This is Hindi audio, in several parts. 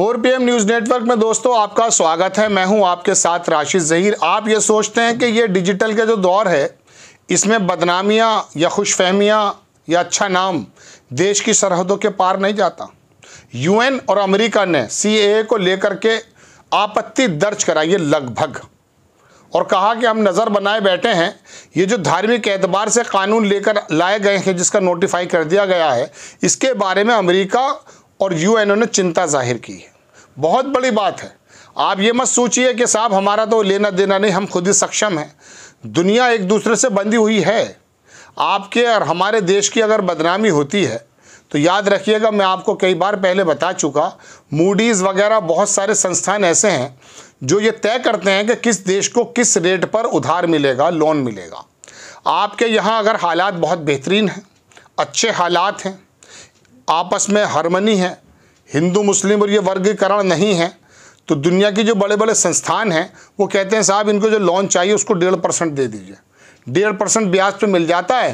फोर पी न्यूज नेटवर्क में दोस्तों आपका स्वागत है मैं हूं आपके साथ राशिद जहीर आप ये सोचते हैं कि ये डिजिटल का जो दौर है इसमें बदनामियां या खुशफहमियां या अच्छा नाम देश की सरहदों के पार नहीं जाता यूएन और अमेरिका ने सी को लेकर के आपत्ति दर्ज कराई है लगभग और कहा कि हम नज़र बनाए बैठे हैं ये जो धार्मिक एतबार से कानून लेकर लाए गए हैं जिसका नोटिफाई कर दिया गया है इसके बारे में अमेरिका और यूएनओ ने चिंता जाहिर की है बहुत बड़ी बात है आप ये मत सोचिए कि साहब हमारा तो लेना देना नहीं हम खुद ही सक्षम हैं दुनिया एक दूसरे से बंधी हुई है आपके और हमारे देश की अगर बदनामी होती है तो याद रखिएगा मैं आपको कई बार पहले बता चुका मूडीज़ वगैरह बहुत सारे संस्थान ऐसे हैं जो ये तय करते हैं कि किस देश को किस रेट पर उधार मिलेगा लोन मिलेगा आपके यहाँ अगर हालात बहुत बेहतरीन हैं अच्छे हालात हैं आपस में हारमनी है हिंदू मुस्लिम और ये वर्गीकरण नहीं है तो दुनिया की जो बड़े बड़े संस्थान हैं वो कहते हैं साहब इनको जो लोन चाहिए उसको डेढ़ परसेंट दे दीजिए डेढ़ परसेंट ब्याज तो मिल जाता है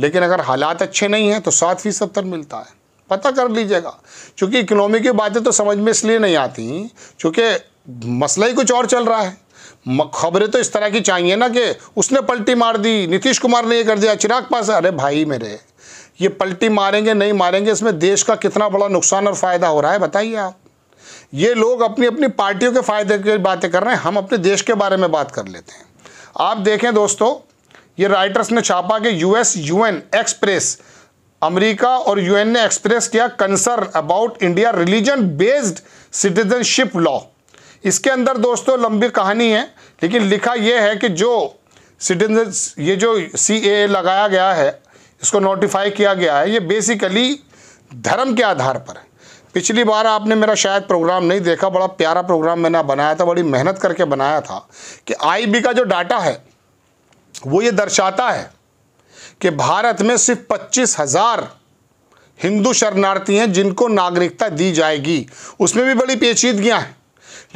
लेकिन अगर हालात अच्छे नहीं हैं तो सात फीसद तक मिलता है पता कर लीजिएगा क्योंकि इकोनॉमी की बातें तो समझ में इसलिए नहीं आती क्योंकि मसला ही कुछ और चल रहा है खबरें तो इस तरह की चाहिए ना कि उसने पलटी मार दी नीतीश कुमार ने ये कर दिया चिराग पास अरे भाई मेरे ये पलटी मारेंगे नहीं मारेंगे इसमें देश का कितना बड़ा नुकसान और फ़ायदा हो रहा है बताइए आप ये लोग अपनी अपनी पार्टियों के फ़ायदे की बातें कर रहे हैं हम अपने देश के बारे में बात कर लेते हैं आप देखें दोस्तों ये राइटर्स ने छापा कि यूएस यूएन एक्सप्रेस अमेरिका और यूएन ने एक्सप्रेस किया concern about India religion based citizenship law इसके अंदर दोस्तों लंबी कहानी है लेकिन लिखा यह है कि जो सिटीजन ये जो सी लगाया गया है इसको नोटिफाई किया गया है ये बेसिकली धर्म के आधार पर है पिछली बार आपने मेरा शायद प्रोग्राम नहीं देखा बड़ा प्यारा प्रोग्राम मैंने बनाया था बड़ी मेहनत करके बनाया था कि आईबी का जो डाटा है वो ये दर्शाता है कि भारत में सिर्फ पच्चीस हज़ार हिंदू शरणार्थी हैं जिनको नागरिकता दी जाएगी उसमें भी बड़ी पेचीदगियां हैं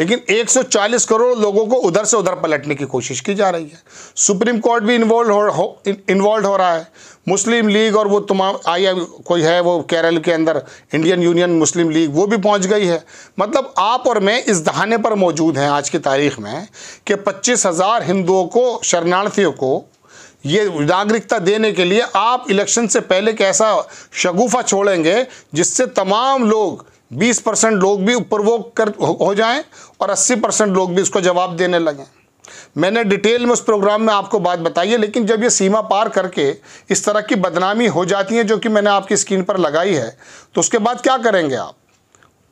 लेकिन 140 करोड़ लोगों को उधर से उधर पलटने की कोशिश की जा रही है सुप्रीम कोर्ट भी इन्वॉल्व हो, इन्वॉल्व हो रहा है मुस्लिम लीग और वो तमाम आई कोई है वो केरल के अंदर इंडियन यूनियन मुस्लिम लीग वो भी पहुंच गई है मतलब आप और मैं इस दहाने पर मौजूद हैं आज की तारीख में कि पच्चीस हज़ार हिंदुओं को शरणार्थियों को ये नागरिकता देने के लिए आप इलेक्शन से पहले कैसा शगुफा छोड़ेंगे जिससे तमाम लोग 20 परसेंट लोग भी उपरवोक कर हो जाएं और 80 परसेंट लोग भी इसको जवाब देने लगें मैंने डिटेल में उस प्रोग्राम में आपको बात बताई है लेकिन जब ये सीमा पार करके इस तरह की बदनामी हो जाती है जो कि मैंने आपकी स्क्रीन पर लगाई है तो उसके बाद क्या करेंगे आप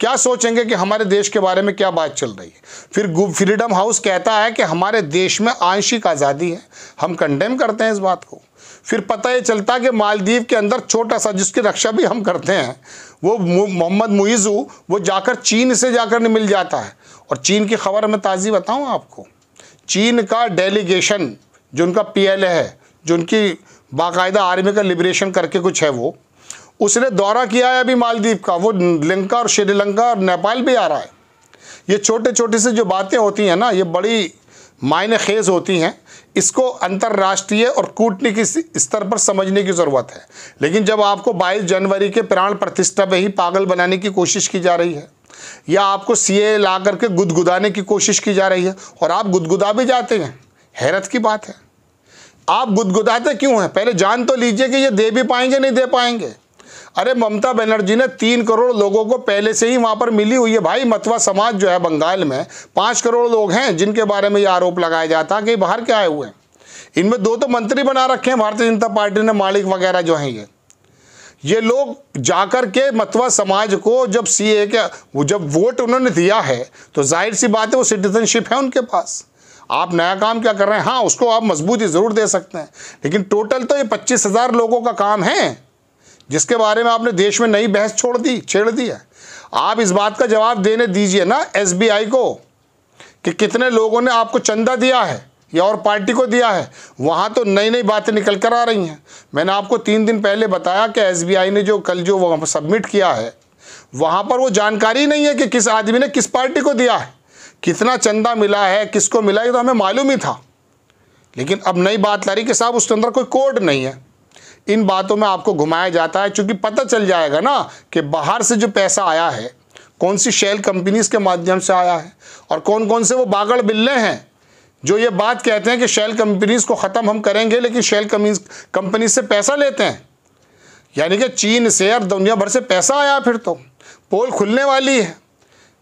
क्या सोचेंगे कि हमारे देश के बारे में क्या बात चल रही है फिर फ्रीडम हाउस कहता है कि हमारे देश में आंशिक आज़ादी है हम कंडेम करते हैं इस बात को फिर पता ये चलता कि मालदीव के अंदर छोटा सा जिसकी रक्षा भी हम करते हैं वो मोहम्मद मुइज़ू वो जाकर चीन से जाकर मिल जाता है और चीन की खबर मैं ताज़ी बताऊँ आपको चीन का डेलीगेशन जो उनका ए है जो उनकी बाकायदा आर्मी का लिबरेशन करके कुछ है वो उसने दौरा किया है अभी मालदीव का वो लंका और श्रीलंका और नेपाल भी आ रहा है ये छोटे छोटे से जो बातें होती हैं ना ये बड़ी मायने खेज होती हैं इसको अंतर्राष्ट्रीय और कूटनीति स्तर पर समझने की ज़रूरत है लेकिन जब आपको 22 जनवरी के प्राण प्रतिष्ठा में ही पागल बनाने की कोशिश की जा रही है या आपको सी ला करके गुदगुदाने की कोशिश की जा रही है और आप गुदगुदा भी जाते हैं हैरत की बात है आप गुदगुदाते क्यों हैं पहले जान तो लीजिए कि ये दे भी पाएंगे नहीं दे पाएंगे अरे ममता बनर्जी ने तीन करोड़ लोगों को पहले से ही वहां पर मिली हुई है भाई मतवा समाज जो है बंगाल में पाँच करोड़ लोग हैं जिनके बारे में ये आरोप लगाया जाता है कि बाहर क्या आए हुए हैं इनमें दो तो मंत्री बना रखे हैं भारतीय जनता पार्टी ने मालिक वगैरह जो हैं ये ये लोग जाकर के मतवा समाज को जब सी ए के वो जब वोट उन्होंने दिया है तो जाहिर सी बात है वो सिटीजनशिप है उनके पास आप नया काम क्या कर रहे हैं हाँ उसको आप मजबूती ज़रूर दे सकते हैं लेकिन टोटल तो ये पच्चीस हज़ार लोगों का काम है जिसके बारे में आपने देश में नई बहस छोड़ दी छेड़ दी है आप इस बात का जवाब देने दीजिए ना एसबीआई को कि कितने लोगों ने आपको चंदा दिया है या और पार्टी को दिया है वहाँ तो नई नई बातें निकल कर आ रही हैं मैंने आपको तीन दिन पहले बताया कि एसबीआई ने जो कल जो वहाँ सबमिट किया है वहाँ पर वो जानकारी नहीं है कि किस आदमी ने किस पार्टी को दिया है कितना चंदा मिला है किसको मिला है तो हमें मालूम ही था लेकिन अब नई बात ला रही कि साहब उसके अंदर कोई कोड नहीं है इन बातों में आपको घुमाया जाता है क्योंकि पता चल जाएगा ना कि बाहर से जो पैसा आया है कौन सी शेल कंपनीज के माध्यम से आया है और कौन कौन से वो बागड़ बिल्ले हैं जो ये बात कहते हैं कि शेल कंपनीज को ख़त्म हम करेंगे लेकिन शेल कंपनी से पैसा लेते हैं यानी कि चीन से और दुनिया भर से पैसा आया फिर तो पोल खुलने वाली है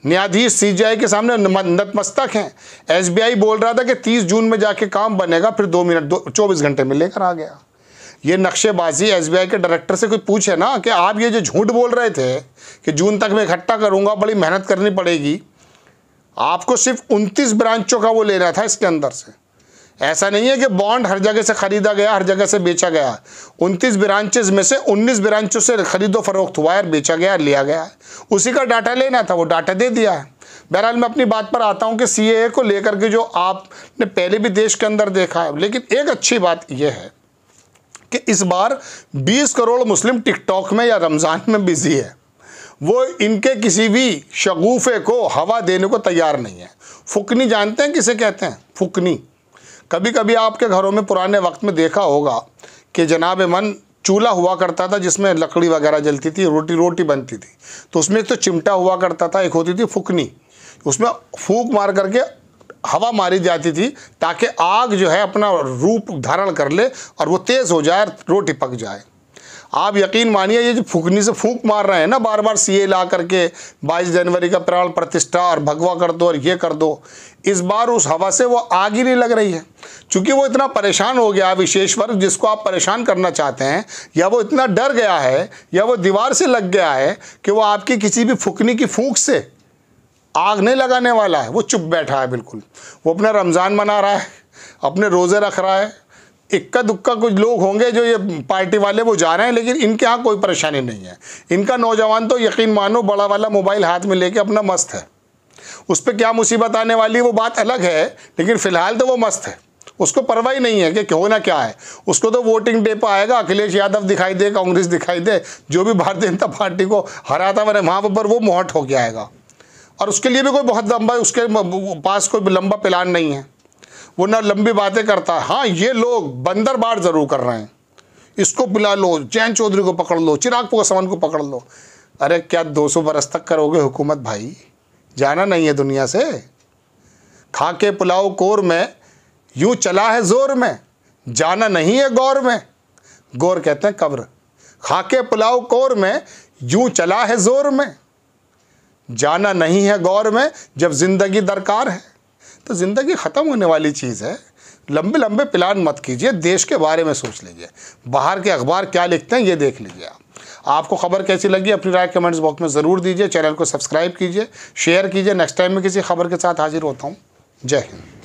न्यायाधीश सीजीआई के सामने नतमस्तक हैं एसबीआई बोल रहा था कि 30 जून में जाके काम बनेगा फिर दो मिनट दो चौबीस घंटे में लेकर आ गया ये नक्शेबाजी एसबीआई के डायरेक्टर से कोई पूछे ना कि आप ये जो झूठ बोल रहे थे कि जून तक मैं इकट्ठा करूंगा बड़ी मेहनत करनी पड़ेगी आपको सिर्फ उनतीस ब्रांचों का वो लेना था इसके अंदर से ऐसा नहीं है कि बॉन्ड हर जगह से ख़रीदा गया हर जगह से बेचा गया 29 ब्रांचेज में से उन्नीस ब्रांचों से ख़रीदो फरोख्त हुआ है बेचा गया लिया गया उसी का डाटा लेना था वो डाटा दे दिया है बहरहाल मैं अपनी बात पर आता हूँ कि सी को लेकर के जो आपने पहले भी देश के अंदर देखा है लेकिन एक अच्छी बात यह है कि इस बार 20 करोड़ मुस्लिम टिकटॉक में या रमज़ान में बिज़ी है वो इनके किसी भी शगुफे को हवा देने को तैयार नहीं है फुकनी जानते हैं किसे कहते हैं फुकनी कभी कभी आपके घरों में पुराने वक्त में देखा होगा कि जनाब मन चूल्हा हुआ करता था जिसमें लकड़ी वगैरह जलती थी रोटी रोटी बनती थी तो उसमें एक तो चिमटा हुआ करता था एक होती थी फुकनी उसमें फूक मार करके हवा मारी जाती थी ताकि आग जो है अपना रूप धारण कर ले और वो तेज़ हो जाए रोटी पक जाए आप यकीन मानिए ये जो फूकनी से फूक मार रहे हैं ना बार बार सीए ला करके 22 जनवरी का प्राण प्रतिष्ठा और भगवा कर दो और ये कर दो इस बार उस हवा से वो आग ही नहीं लग रही है क्योंकि वो इतना परेशान हो गया विशेष वर्ग जिसको आप परेशान करना चाहते हैं या वो इतना डर गया है या वो दीवार से लग गया है कि वो आपकी किसी भी फुकनी की फूक से आग नहीं लगाने वाला है वो चुप बैठा है बिल्कुल वो अपना रमज़ान मना रहा है अपने रोज़े रख रहा है इक्का दुक्का कुछ लोग होंगे जो ये पार्टी वाले वो जा रहे हैं लेकिन इनके यहाँ कोई परेशानी नहीं है इनका नौजवान तो यकीन मानो बड़ा वाला मोबाइल हाथ में लेके अपना मस्त है उस पर क्या मुसीबत आने वाली है वो बात अलग है लेकिन फ़िलहाल तो वो मस्त है उसको परवाह ही नहीं है कि होना क्या है उसको तो वोटिंग डे पर आएगा अखिलेश यादव दिखाई दे कांग्रेस दिखाई दे जो भी भारतीय जनता पार्टी को हराता है वहाँ पर वो मोहट होके आएगा और उसके लिए भी कोई बहुत लंबा उसके पास कोई लंबा प्लान नहीं है वो ना लंबी बातें करता है हाँ ये लोग बंदर बार ज़रूर कर रहे हैं इसको बुला लो जैन चौधरी को पकड़ लो चिराग पासवान को पकड़ लो अरे क्या 200 बरस तक करोगे हुकूमत भाई जाना नहीं है दुनिया से खा के पुलाव कोर में यूँ चला है जोर में जाना नहीं है गौर में गौर कहते हैं कब्र खा के पुलाव कोर में यूँ चला है जोर में जाना नहीं है गौर में जब ज़िंदगी दरकार है तो ज़िंदगी ख़त्म होने वाली चीज़ है लंबे लंबे प्लान मत कीजिए देश के बारे में सोच लीजिए बाहर के अखबार क्या लिखते हैं ये देख लीजिए आपको खबर कैसी लगी अपनी राय कमेंट्स बॉक्स में ज़रूर दीजिए चैनल को सब्सक्राइब कीजिए शेयर कीजिए नेक्स्ट टाइम में किसी खबर के साथ हाजिर होता हूँ जय हिंद